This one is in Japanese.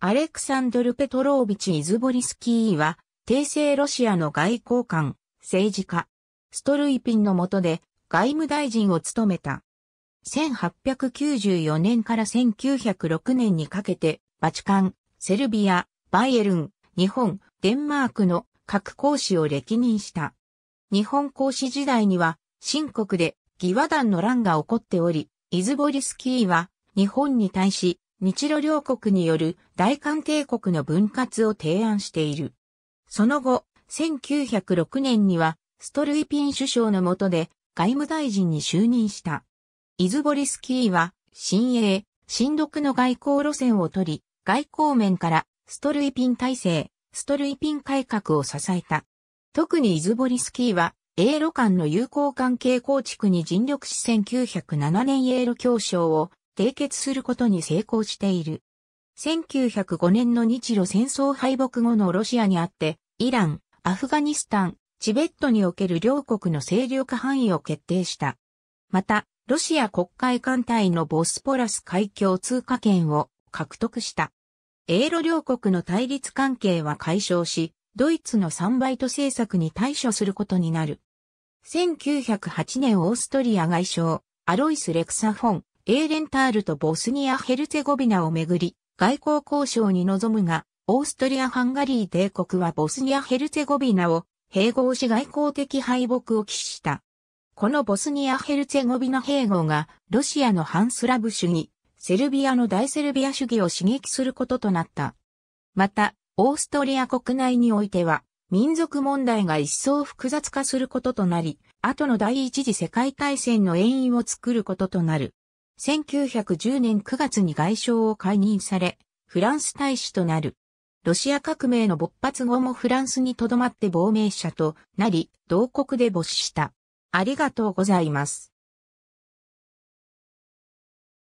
アレクサンドル・ペトロービチ・イズボリスキーは、帝政ロシアの外交官、政治家、ストルイピンの下で外務大臣を務めた。1894年から1906年にかけて、バチカン、セルビア、バイエルン、日本、デンマークの各公使を歴任した。日本公使時代には、新国で義和団の乱が起こっており、イズボリスキーは日本に対し日露両国による大韓帝国の分割を提案している。その後、1906年には、ストルイピン首相の下で外務大臣に就任した。イズボリスキーは、新鋭、新独の外交路線を取り、外交面からストルイピン体制、ストルイピン改革を支えた。特にイズボリスキーは、英露間の友好関係構築に尽力し1907年英露協商を締結することに成功している。1905年の日露戦争敗北後のロシアにあって、イラン、アフガニスタン、チベットにおける両国の勢力範囲を決定した。また、ロシア国会艦隊のボスポラス海峡通過権を獲得した。英ロ両国の対立関係は解消し、ドイツの3バイト政策に対処することになる。1908年オーストリア外相、アロイス・レクサフォン、エーレンタールとボスニア・ヘルツェゴビナをめぐり、外交交渉に臨むが、オーストリア・ハンガリー帝国はボスニア・ヘルツェゴビナを併合し外交的敗北を喫した。このボスニア・ヘルツェゴビナ併合が、ロシアの反スラブ主義、セルビアの大セルビア主義を刺激することとなった。また、オーストリア国内においては、民族問題が一層複雑化することとなり、後の第一次世界大戦の遠因を作ることとなる。1910年9月に外相を解任され、フランス大使となる。ロシア革命の勃発後もフランスに留まって亡命者となり、同国で没死した。ありがとうございます。